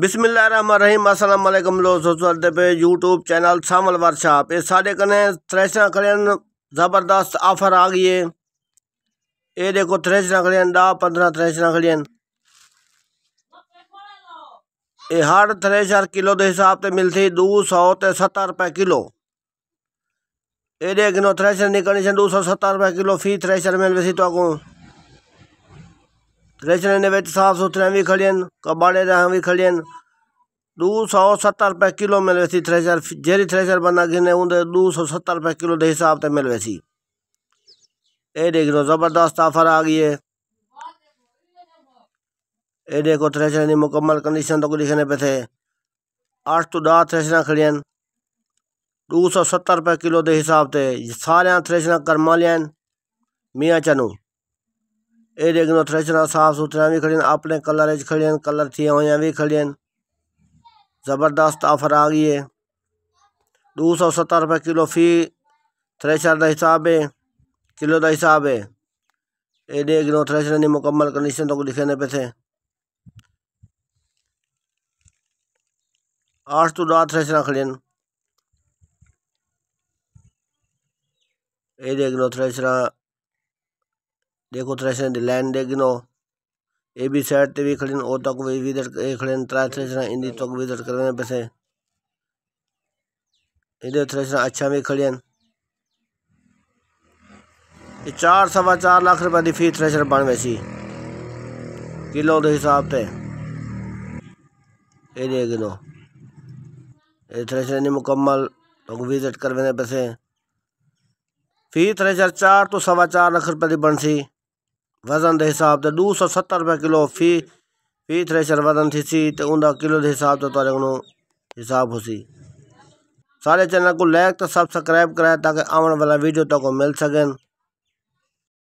बिस्मिल्लाम असलम लोसोसलते YouTube channel सामल वर्कशॉप ये साढ़े कने थ्रेशर खड़े ज़बरदस्त ऑफर आ गई है ये देखो थ्रेशर खड़े ॾह पंद्रह थ्रेशर खड़े ये हर थ्रेशर किलो के हिसाब से मिलती दो सौ तो सत्तर रुपये किलो एडे देखो थ्रेशर निकलनी दो सौ सत्तर रुपये किलो फी थ्रेशर मिल वैसी तो अगू रेशन ने बच्चे साफ सुथरे भी खड़े हैं कबाड़े दह भी खड़े हैं दो सौ सत्तर रुपये किलो मिल वैसी थ्रेसर जेरी थ्रेसर बना गिने उन्दे दो सौ सत्तर रुपये किलो के हिसाब से मिल वैसी ये देख लो जबरदस्त ऑफर आ गई है ये देखो थ्रेसर की मुकम्मल कंडीशन तो लिखने पे थे अठ तो दस थ्रेसर खड़ी हैं दो सौ सत्तर रुपये किलो के हिसाब से सारे थ्रेसर करमा लिया मियाँ चनू ए देखनो थ्रेसरा साफ़ सुथरा भी खड़ी अपने कलर खड़ी कलर थी हुई भी खड़ी ज़बरदस्त ऑफर आ गई है दो सौ सत्तर रुपये किलो फी थ्रेसर का हिसाब है किलो का हिसाब है ए देखनो थ्रेसर की मुकम्मल कंडीशन तो दिखे पे थे आठ तो दस थ्रेसर खड़ी ए देखनो थ्रेसर देखो त्रेसन दी लाइन देगिनो ए बी साइड ते भी खड़ीन ओ तक भी विजिट खड़े त्रा त्रेसन इन तक विदर करने पैसे इधर त्रेसन अच्छा भी खड़ी ये चार सवा चार लाख रुपए की फीस थ्रेसर बन सी किलो के हिसाब से ये देख किलो ये थ्रेशर नहीं मुकम्मल तो विजिट करवाने पैसे फी थ्रेसर चार तो सवा चार लाख रुपए की बन सी वज़न के हिसाब से दो सौ सत्तर रुपये किलो फी फी थ्रेशर वज़न थीसी तो उनजा किलो के हिसाब से तव्हांजो उन हिसाब हुसी सारे चैनल को लाइक तो सब्सक्राइब कराए ताकि आने वाला वीडियो तक मिल सकन